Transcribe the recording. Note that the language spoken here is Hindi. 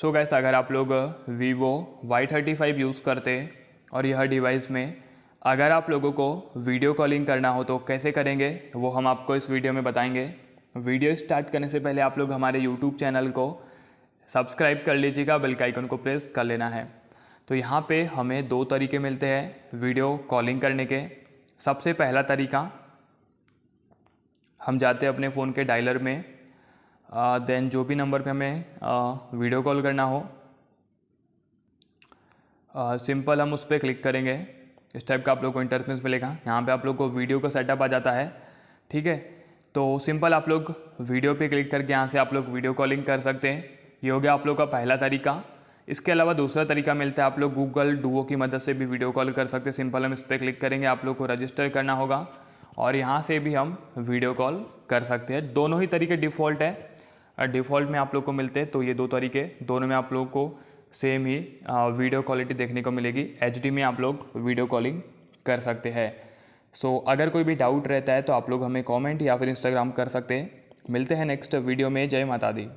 सो so गैस अगर आप लोग Vivo Y thirty five use करते और यह डिवाइस में अगर आप लोगों को वीडियो कॉलिंग करना हो तो कैसे करेंगे वो हम आपको इस वीडियो में बताएंगे वीडियो स्टार्ट करने से पहले आप लोग हमारे यूट्यूब चैनल को सब्सक्राइब कर लीजिएगा बेल का आइकन को प्रेस कर लेना है तो यहाँ पे हमें दो तरीके मिलते हैं वीडियो कॉलिंग करने के सबसे पहला तरीका हम जाते हैं अपने फ़ोन के डायलर में देन जो भी नंबर पे हमें वीडियो कॉल करना हो सिंपल uh, हम उस पर क्लिक करेंगे इस टाइप का आप लोग को इंटरफेस मिलेगा यहाँ पे आप लोग को वीडियो का सेटअप आ जाता है ठीक है तो सिंपल आप लोग वीडियो पे क्लिक करके यहाँ से आप लोग वीडियो कॉलिंग कर सकते हैं ये हो गया आप लोग का पहला तरीका इसके अलावा दूसरा तरीका मिलता है आप लोग गूगल डुओ की मदद से भी वीडियो कॉल कर सकते हैं सिंपल हम इस पर क्लिक करेंगे आप लोग को रजिस्टर करना होगा और यहाँ से भी हम वीडियो कॉल कर सकते हैं दोनों ही तरीके डिफ़ॉल्ट है डिफ़ॉल्ट में आप लोग को मिलते हैं तो ये दो तरीके दोनों में आप लोग को सेम ही वीडियो क्वालिटी देखने को मिलेगी एच में आप लोग वीडियो कॉलिंग कर सकते हैं सो so, अगर कोई भी डाउट रहता है तो आप लोग हमें कमेंट या फिर इंस्टाग्राम कर सकते हैं मिलते हैं नेक्स्ट वीडियो में जय माता दी